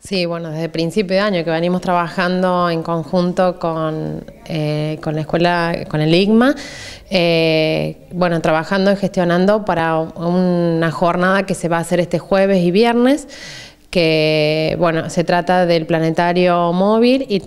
Sí, bueno, desde principio de año que venimos trabajando en conjunto con, eh, con la escuela, con el IGMA, eh, bueno, trabajando y gestionando para una jornada que se va a hacer este jueves y viernes que bueno, se trata del planetario móvil y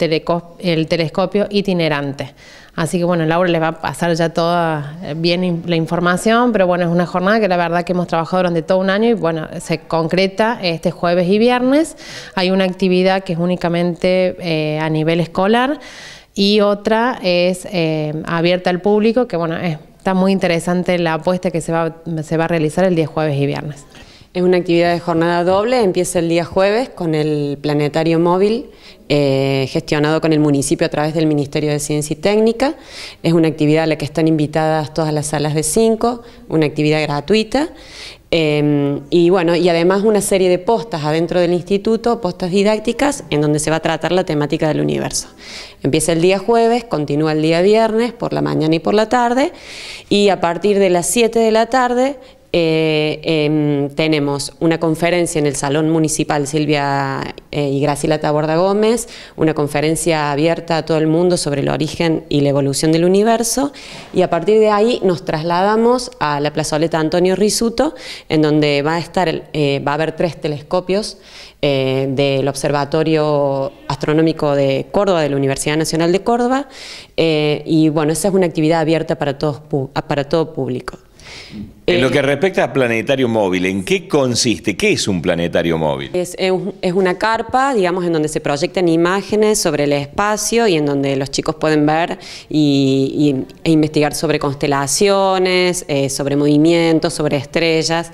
el telescopio itinerante. Así que bueno, Laura les va a pasar ya toda eh, bien la información, pero bueno, es una jornada que la verdad que hemos trabajado durante todo un año y bueno, se concreta este jueves y viernes. Hay una actividad que es únicamente eh, a nivel escolar y otra es eh, abierta al público, que bueno, está muy interesante la apuesta que se va, se va a realizar el día jueves y viernes. Es una actividad de jornada doble, empieza el día jueves con el planetario móvil eh, gestionado con el municipio a través del Ministerio de Ciencia y Técnica. Es una actividad a la que están invitadas todas las salas de cinco. una actividad gratuita. Em, y bueno, y además una serie de postas adentro del instituto, postas didácticas, en donde se va a tratar la temática del universo. Empieza el día jueves, continúa el día viernes, por la mañana y por la tarde, y a partir de las 7 de la tarde eh, em, tenemos una conferencia en el Salón Municipal Silvia eh, y Graciela Taborda Gómez, una conferencia abierta a todo el mundo sobre el origen y la evolución del universo, y a partir de ahí nos trasladamos a la plazoleta Antonio Risuto, en donde va a, estar, eh, va a haber tres telescopios del Observatorio Astronómico de Córdoba, de la Universidad Nacional de Córdoba, y bueno, esa es una actividad abierta para, todos, para todo público. En lo eh, que respecta a planetario móvil, ¿en qué consiste? ¿Qué es un planetario móvil? Es, una carpa, digamos, en donde se proyectan imágenes sobre el espacio y en donde los chicos pueden ver y, e investigar sobre constelaciones, eh, sobre movimientos, sobre estrellas.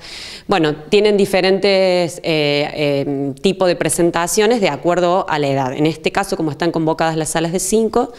Bueno, tienen diferentes eh, tipos de presentaciones de acuerdo a la edad. En este caso, como están convocadas las salas de 5,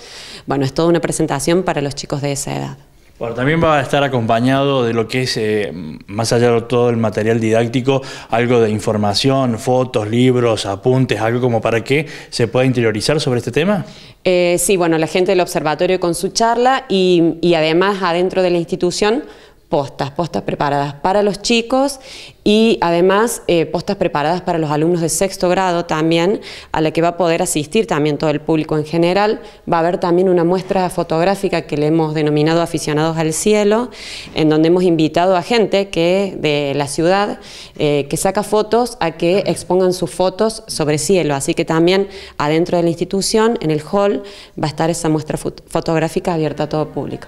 bueno, es toda una presentación para los chicos de esa edad. Bueno, también va a estar acompañado de lo que es, eh, más allá de todo el material didáctico, algo de información, fotos, libros, apuntes, algo como para que se pueda interiorizar sobre este tema. Eh, sí, bueno, la gente del observatorio con su charla y además adentro de la institución postas, postas preparadas para los chicos y además eh, postas preparadas para los alumnos de sexto grado también, a la que va a poder asistir también todo el público en general. Va a haber también una muestra fotográfica que le hemos denominado Aficionados al Cielo, en donde hemos invitado a gente que de la ciudad eh, que saca fotos a que expongan sus fotos sobre cielo. Así que también adentro de la institución, en el hall, va a estar esa muestra fotográfica abierta a todo público.